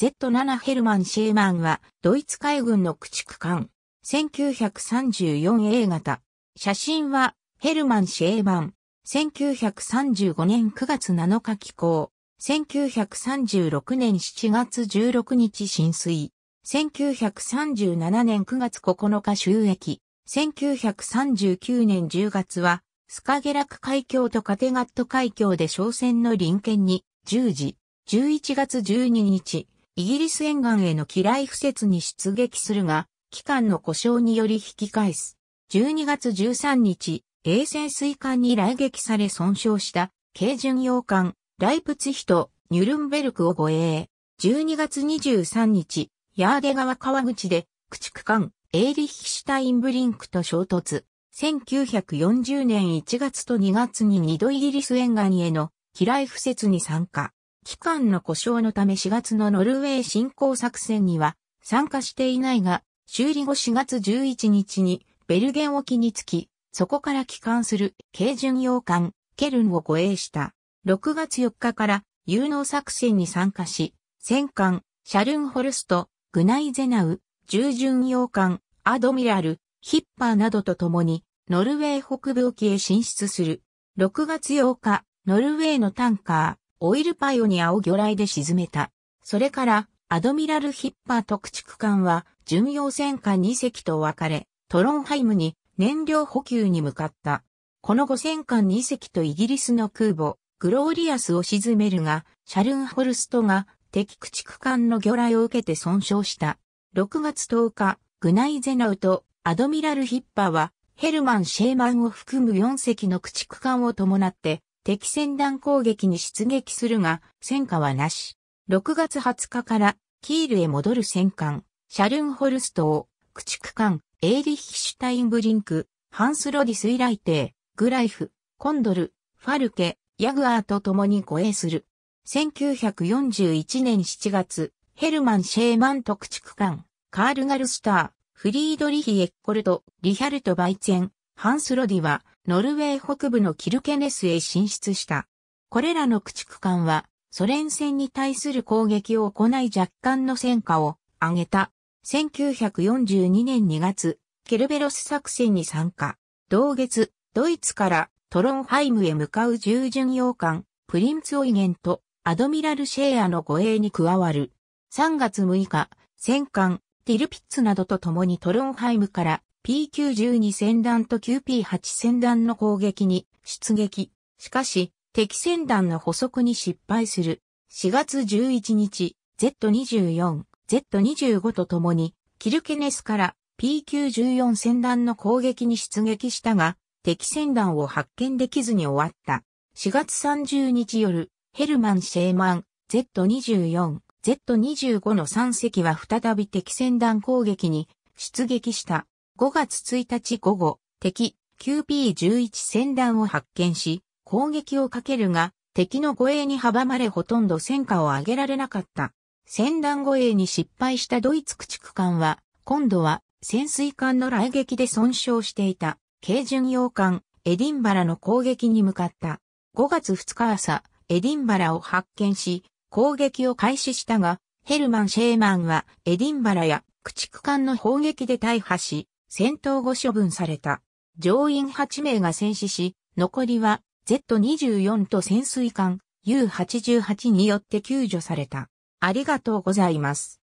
Z7 ヘルマン・シェーマンは、ドイツ海軍の駆逐艦。1934A 型。写真は、ヘルマン・シェーマン。1935年9月7日寄港。1936年7月16日浸水。1937年9月9日収益。1939年10月は、スカゲラク海峡とカテガット海峡で商船の臨検に、10時。11月12日、イギリス沿岸への機雷敷設に出撃するが、機関の故障により引き返す。12月13日、衛星水管に来撃され損傷した軽巡洋艦、ライプツヒト、ニュルンベルクを護衛。12月23日、ヤーデ川川口で、駆逐艦、エーリヒシュタインブリンクと衝突。1940年1月と2月に2度イギリス沿岸への機雷敷設に参加。期間の故障のため4月のノルウェー侵攻作戦には参加していないが、修理後4月11日にベルゲン沖に着き、そこから帰還する軽巡洋艦ケルンを護衛した。6月4日から有能作戦に参加し、戦艦シャルンホルスト、グナイゼナウ、従巡洋艦アドミラル、ヒッパーなどと共に、ノルウェー北部沖へ進出する。6月8日、ノルウェーのタンカー、オイルパイオニアを魚雷で沈めた。それから、アドミラルヒッパー特畜艦は、巡洋戦艦2隻と別れ、トロンハイムに燃料補給に向かった。この5戦艦2隻とイギリスの空母、グローリアスを沈めるが、シャルンホルストが敵駆逐艦の魚雷を受けて損傷した。6月10日、グナイゼナウとアドミラルヒッパーは、ヘルマン・シェーマンを含む4隻の駆逐艦を伴って、敵戦弾攻撃に出撃するが、戦果はなし。6月20日からキールへ戻る戦艦、シャルンホルストを、駆逐艦、エーリヒシュタインブリンク、ハンスロディスイライテー、グライフ、コンドル、ファルケ、ヤグアーと共に護衛する。1941年7月、ヘルマン・シェーマン特逐艦、カールガルスター、フリードリヒ・エッコルト、リヒャルト・バイツェン、ハンスロディは、ノルウェー北部のキルケネスへ進出した。これらの駆逐艦は、ソ連戦に対する攻撃を行い若干の戦果を上げた。1942年2月、ケルベロス作戦に参加。同月、ドイツからトロンハイムへ向かう従巡洋艦、プリンツオイゲンとアドミラルシェアの護衛に加わる。3月6日、戦艦、ティルピッツなどと共にトロンハイムから P92 戦団と q p 8戦団の攻撃に出撃。しかし、敵戦団の捕捉に失敗する。4月11日、Z24、Z25 と共に、キルケネスから P94 戦団の攻撃に出撃したが、敵戦団を発見できずに終わった。4月30日夜、ヘルマン・シェーマン、Z24、Z25 の3隻は再び敵戦団攻撃に出撃した。5月1日午後、敵 QP11 戦団を発見し、攻撃をかけるが、敵の護衛に阻まれほとんど戦果を上げられなかった。戦団護衛に失敗したドイツ駆逐艦は、今度は潜水艦の雷撃で損傷していた、軽巡洋艦、エディンバラの攻撃に向かった。5月2日朝、エディンバラを発見し、攻撃を開始したが、ヘルマン・シェーマンはエディンバラや駆逐艦の砲撃で大破し、戦闘後処分された。乗員8名が戦死し、残りは Z24 と潜水艦 U88 によって救助された。ありがとうございます。